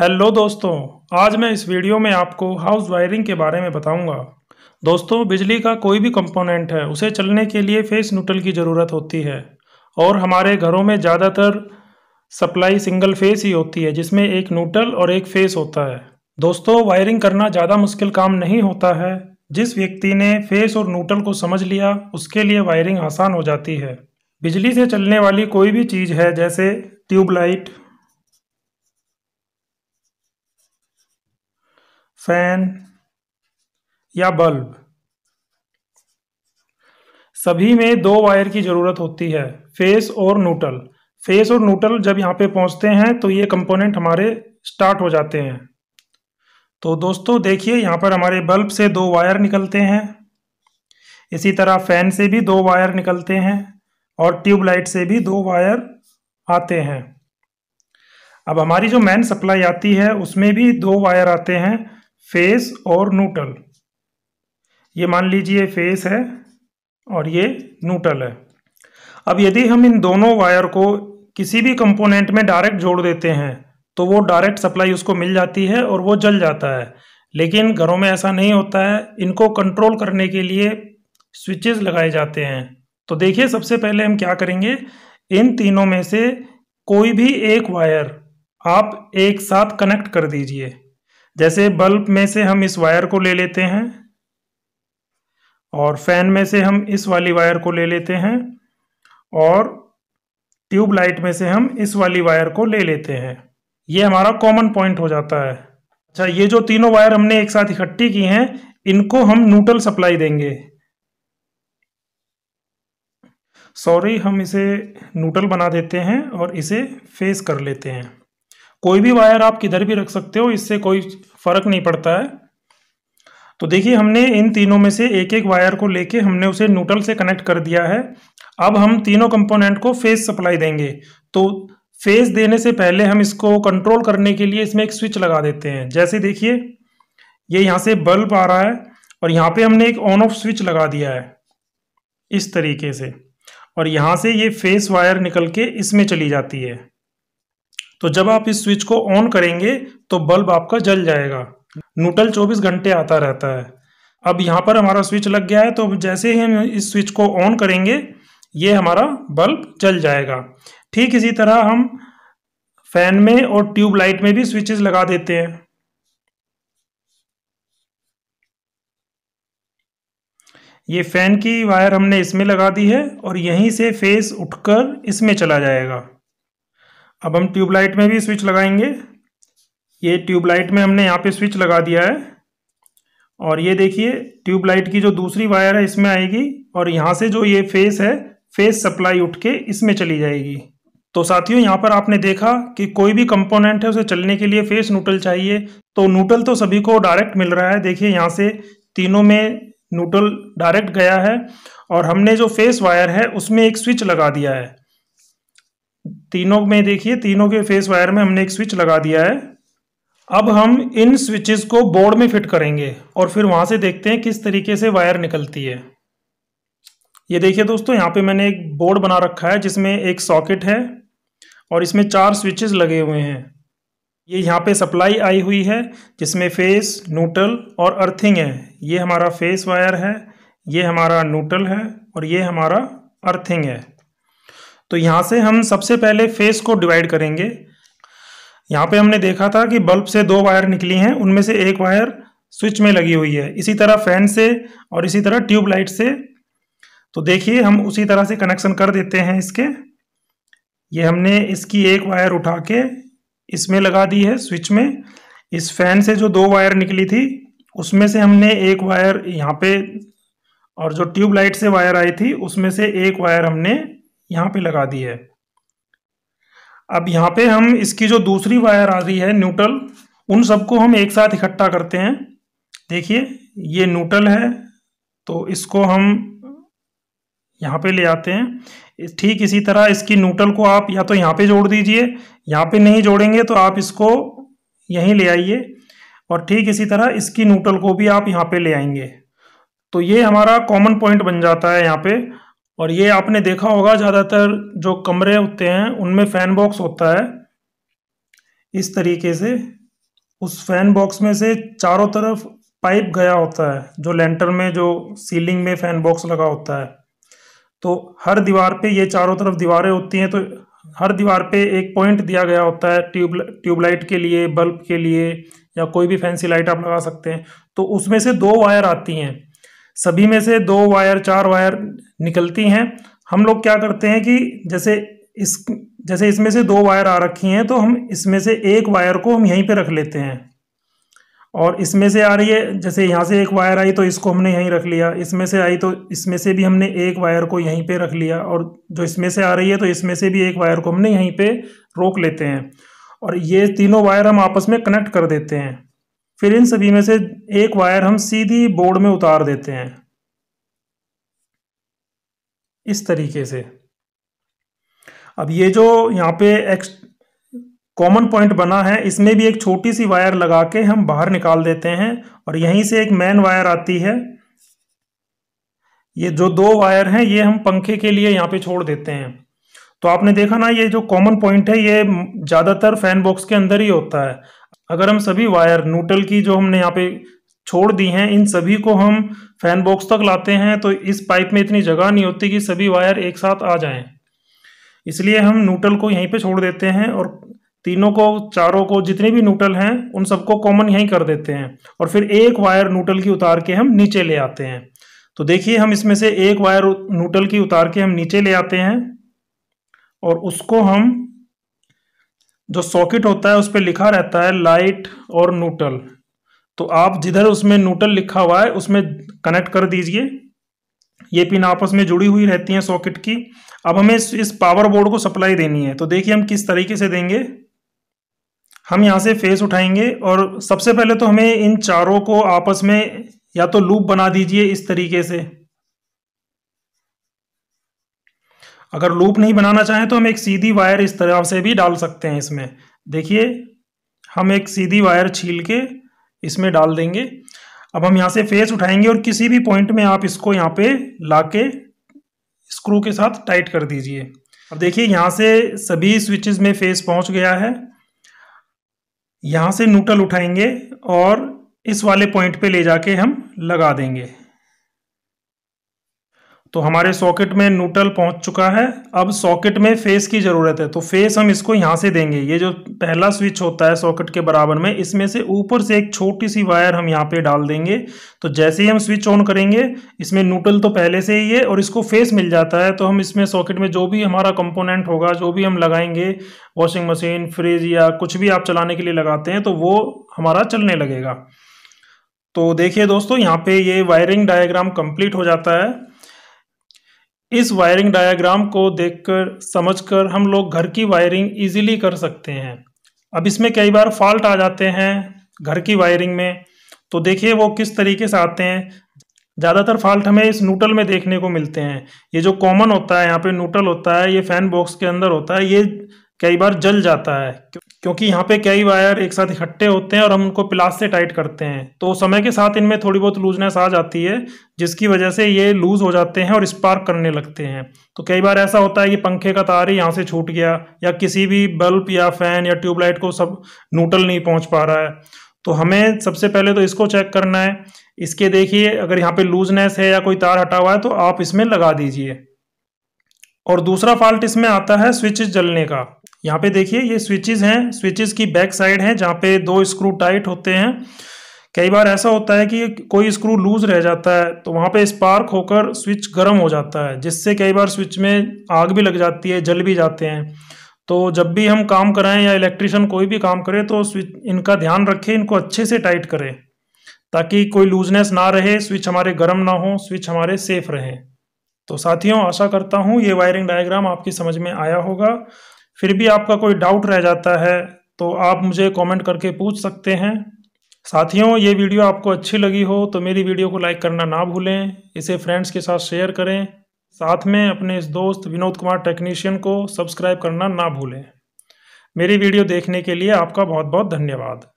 hello दोस्तों आज मैं इस वीडियो में आपको हाउस वायरिंग के बारे में बताऊंगा दोस्तों बिजली का कोई भी कंपोनेंट है उसे चलने के लिए फेस न्यूट्रल की ज़रूरत होती है और हमारे घरों में ज़्यादातर सप्लाई सिंगल फेस ही होती है जिसमें एक न्यूट्रल और एक फेस होता है दोस्तों वायरिंग करना ज़्यादा मुश्किल काम नहीं होता है जिस व्यक्ति ने फेस और न्यूट्रल को समझ लिया उसके लिए वायरिंग आसान हो जाती है बिजली से चलने वाली कोई भी चीज़ है जैसे ट्यूबलाइट फैन या बल्ब सभी में दो वायर की ज़रूरत होती है फेस और न्यूट्रल फेस और न्यूट्रल जब यहाँ पे पहुँचते हैं तो ये कंपोनेंट हमारे स्टार्ट हो जाते हैं तो दोस्तों देखिए यहाँ पर हमारे बल्ब से दो वायर निकलते हैं इसी तरह फैन से भी दो वायर निकलते हैं और ट्यूबलाइट से भी दो वायर आते हैं अब हमारी जो मैन सप्लाई आती है उसमें भी दो वायर आते हैं फेस और नूटल ये मान लीजिए फेस है और ये नूटल है अब यदि हम इन दोनों वायर को किसी भी कंपोनेंट में डायरेक्ट जोड़ देते हैं तो वो डायरेक्ट सप्लाई उसको मिल जाती है और वो जल जाता है लेकिन घरों में ऐसा नहीं होता है इनको कंट्रोल करने के लिए स्विचेस लगाए जाते हैं तो देखिए सबसे पहले हम क्या करेंगे इन तीनों में से कोई भी एक वायर आप एक साथ कनेक्ट कर दीजिए जैसे बल्ब में से हम इस वायर को ले लेते हैं और फैन में से हम इस वाली वायर को ले लेते हैं और ट्यूबलाइट में से हम इस वाली वायर को ले लेते हैं ये हमारा कॉमन पॉइंट हो जाता है अच्छा ये जो तीनों वायर हमने एक साथ इकट्ठी की हैं इनको हम न्यूट्रल सप्लाई देंगे सॉरी हम इसे न्यूट्रल बना देते हैं और इसे फेस कर लेते हैं कोई भी वायर आप किधर भी रख सकते हो इससे कोई फ़र्क नहीं पड़ता है तो देखिए हमने इन तीनों में से एक एक वायर को लेके हमने उसे न्यूट्रल से कनेक्ट कर दिया है अब हम तीनों कंपोनेंट को फेस सप्लाई देंगे तो फेस देने से पहले हम इसको कंट्रोल करने के लिए इसमें एक स्विच लगा देते हैं जैसे देखिए ये यहाँ से बल्ब आ रहा है और यहाँ पे हमने एक ऑन ऑफ स्विच लगा दिया है इस तरीके से और यहाँ से ये फेस वायर निकल के इसमें चली जाती है तो जब आप इस स्विच को ऑन करेंगे तो बल्ब आपका जल जाएगा नूटल 24 घंटे आता रहता है अब यहाँ पर हमारा स्विच लग गया है तो जैसे ही हम इस स्विच को ऑन करेंगे ये हमारा बल्ब जल जाएगा ठीक इसी तरह हम फैन में और ट्यूबलाइट में भी स्विचेस लगा देते हैं ये फैन की वायर हमने इसमें लगा दी है और यहीं से फेस उठकर इसमें चला जाएगा अब हम ट्यूबलाइट में भी स्विच लगाएंगे ये ट्यूबलाइट में हमने यहाँ पे स्विच लगा दिया है और ये देखिए ट्यूबलाइट की जो दूसरी वायर है इसमें आएगी और यहाँ से जो ये फेस है फेस सप्लाई उठ के इसमें चली जाएगी तो साथियों यहाँ पर आपने देखा कि कोई भी कंपोनेंट है उसे चलने के लिए फेस नूटल चाहिए तो नूटल तो सभी को डायरेक्ट मिल रहा है देखिए यहाँ से तीनों में नूटल डायरेक्ट गया है और हमने जो फेस वायर है उसमें एक स्विच लगा दिया है तीनों में देखिए तीनों के फेस वायर में हमने एक स्विच लगा दिया है अब हम इन स्विचेस को बोर्ड में फिट करेंगे और फिर वहां से देखते हैं किस तरीके से वायर निकलती है ये देखिए दोस्तों यहाँ पे मैंने एक बोर्ड बना रखा है जिसमें एक सॉकेट है और इसमें चार स्विचेस लगे हुए हैं ये यहाँ पे सप्लाई आई हुई है जिसमें फेस न्यूट्रल और अर्थिंग है ये हमारा फेस वायर है ये हमारा न्यूट्रल है और ये हमारा अर्थिंग है तो यहाँ से हम सबसे पहले फेस को डिवाइड करेंगे यहाँ पे हमने देखा था कि बल्ब से दो वायर निकली हैं उनमें से एक वायर स्विच में लगी हुई है इसी तरह फैन से और इसी तरह ट्यूबलाइट से तो देखिए हम उसी तरह से कनेक्शन कर देते हैं इसके ये हमने इसकी एक वायर उठा के इसमें लगा दी है स्विच में इस फैन से जो दो वायर निकली थी उसमें से हमने एक वायर यहाँ पे और जो ट्यूबलाइट से वायर आई थी उसमें से एक वायर हमने यहाँ पे लगा दी है अब यहाँ पे हम इसकी जो दूसरी वायर आ रही है न्यूट्रल उन सबको हम एक साथ इकट्ठा करते हैं देखिए ये न्यूट्रल है तो इसको हम यहाँ पे ले आते हैं ठीक इसी तरह इसकी न्यूट्रल को आप या तो यहाँ पे जोड़ दीजिए यहाँ पे नहीं जोड़ेंगे तो आप इसको यहीं ले आइए और ठीक इसी तरह इसकी न्यूट्रल को भी आप यहाँ पे ले आएंगे तो ये हमारा कॉमन पॉइंट बन जाता है यहाँ पे और ये आपने देखा होगा ज़्यादातर जो कमरे होते हैं उनमें फ़ैन बॉक्स होता है इस तरीके से उस फैन बॉक्स में से चारों तरफ पाइप गया होता है जो लेंटर में जो सीलिंग में फ़ैन बॉक्स लगा होता है तो हर दीवार पे ये चारों तरफ दीवारें होती हैं तो हर दीवार पे एक पॉइंट दिया गया होता है ट्यूब ट्यूबलाइट के लिए बल्ब के लिए या कोई भी फैंसी लाइट आप लगा सकते हैं तो उसमें से दो वायर आती हैं सभी में से दो वायर चार वायर निकलती हैं हम लोग क्या करते हैं कि जैसे इस जैसे इसमें से दो वायर आ रखी हैं तो हम इसमें से एक वायर को हम यहीं पे रख लेते हैं और इसमें से आ रही है जैसे यहाँ से एक वायर आई तो इसको हमने यहीं रख लिया इसमें से आई तो इसमें से भी हमने एक वायर को यहीं पे रख लिया और जो इसमें से आ रही है तो इसमें से भी एक वायर को हमने यहीं पे रोक लेते हैं और ये तीनों वायर हम आपस में कनेक्ट कर देते हैं फिर इन सभी में से एक वायर हम सीधी बोर्ड में उतार देते हैं इस तरीके से अब ये जो यहाँ पे एक्स कॉमन पॉइंट बना है इसमें भी एक छोटी सी वायर लगा के हम बाहर निकाल देते हैं और यहीं से एक मेन वायर आती है ये जो दो वायर हैं ये हम पंखे के लिए यहाँ पे छोड़ देते हैं तो आपने देखा ना ये जो कॉमन पॉइंट है ये ज़्यादातर फैन बॉक्स के अंदर ही होता है अगर हम सभी वायर न्यूट्रल की जो हमने यहाँ पे छोड़ दी हैं इन सभी को हम फैन बॉक्स तक लाते हैं तो इस पाइप में इतनी जगह नहीं होती कि सभी वायर एक साथ आ जाएं इसलिए हम न्यूट्रल को यहीं पे छोड़ देते हैं और तीनों को चारों को जितने भी न्यूट्रल हैं उन सबको कॉमन यहीं कर देते हैं और फिर एक वायर न्यूट्रल की उतार के हम नीचे ले आते हैं तो देखिए हम इसमें से एक वायर न्यूट्रल की उतार के हम नीचे ले आते हैं और उसको हम जो सॉकेट होता है उस पर लिखा रहता है लाइट और न्यूट्रल तो आप जिधर उसमें न्यूट्रल लिखा हुआ है उसमें कनेक्ट कर दीजिए ये पिन आपस में जुड़ी हुई रहती हैं सॉकेट की अब हमें इस, इस पावर बोर्ड को सप्लाई देनी है तो देखिए हम किस तरीके से देंगे हम यहाँ से फेस उठाएंगे और सबसे पहले तो हमें इन चारों को आपस में या तो लूप बना दीजिए इस तरीके से अगर लूप नहीं बनाना चाहें तो हम एक सीधी वायर इस तरह से भी डाल सकते हैं इसमें देखिए हम एक सीधी वायर छील के इसमें डाल देंगे अब हम यहाँ से फेस उठाएंगे और किसी भी पॉइंट में आप इसको यहाँ पे ला के स्क्रू के साथ टाइट कर दीजिए अब देखिए यहाँ से सभी स्विचेस में फेस पहुँच गया है यहाँ से नूटल उठाएंगे और इस वाले पॉइंट पे ले जाके हम लगा देंगे तो हमारे सॉकेट में न्यूट्रल पहुंच चुका है अब सॉकेट में फेस की ज़रूरत है तो फेस हम इसको यहाँ से देंगे ये जो पहला स्विच होता है सॉकेट के बराबर में इसमें से ऊपर से एक छोटी सी वायर हम यहाँ पे डाल देंगे तो जैसे ही हम स्विच ऑन करेंगे इसमें न्यूट्रल तो पहले से ही है और इसको फेस मिल जाता है तो हम इसमें सॉकेट में जो भी हमारा कंपोनेंट होगा जो भी हम लगाएंगे वॉशिंग मशीन फ्रिज या कुछ भी आप चलाने के लिए लगाते हैं तो वो हमारा चलने लगेगा तो देखिए दोस्तों यहाँ पे ये वायरिंग डायग्राम कंप्लीट हो जाता है इस वायरिंग डायग्राम को देखकर समझकर हम लोग घर की वायरिंग इजीली कर सकते हैं अब इसमें कई बार फॉल्ट आ जाते हैं घर की वायरिंग में तो देखिए वो किस तरीके से आते हैं ज़्यादातर फॉल्ट हमें इस नूटल में देखने को मिलते हैं ये जो कॉमन होता है यहाँ पे नूटल होता है ये फैन बॉक्स के अंदर होता है ये कई बार जल जाता है क्योंकि यहाँ पे कई वायर एक साथ इकट्ठे होते हैं और हम उनको प्लास से टाइट करते हैं तो समय के साथ इनमें थोड़ी बहुत लूजनेस आ जाती है जिसकी वजह से ये लूज हो जाते हैं और स्पार्क करने लगते हैं तो कई बार ऐसा होता है कि पंखे का तार ही यहाँ से छूट गया या किसी भी बल्ब या फैन या ट्यूबलाइट को सब नूटल नहीं पहुँच पा रहा है तो हमें सबसे पहले तो इसको चेक करना है इसके देखिए अगर यहाँ पे लूजनेस है या कोई तार हटा हुआ है तो आप इसमें लगा दीजिए और दूसरा फॉल्ट इसमें आता है स्विच जलने का यहाँ पे देखिए ये स्विचेस हैं स्विचेस की बैक साइड है जहाँ पे दो स्क्रू टाइट होते हैं कई बार ऐसा होता है कि कोई स्क्रू लूज रह जाता है तो वहाँ पे स्पार्क होकर स्विच गर्म हो जाता है जिससे कई बार स्विच में आग भी लग जाती है जल भी जाते हैं तो जब भी हम काम कराएं या इलेक्ट्रिशियन कोई भी काम करे तो स्विच इनका ध्यान रखें इनको अच्छे से टाइट करें ताकि कोई लूजनेस ना रहे स्विच हमारे गर्म ना हो स्विच हमारे सेफ रहें तो साथियों आशा करता हूँ ये वायरिंग डायग्राम आपकी समझ में आया होगा फिर भी आपका कोई डाउट रह जाता है तो आप मुझे कमेंट करके पूछ सकते हैं साथियों ये वीडियो आपको अच्छी लगी हो तो मेरी वीडियो को लाइक करना ना भूलें इसे फ्रेंड्स के साथ शेयर करें साथ में अपने इस दोस्त विनोद कुमार टेक्नीशियन को सब्सक्राइब करना ना भूलें मेरी वीडियो देखने के लिए आपका बहुत बहुत धन्यवाद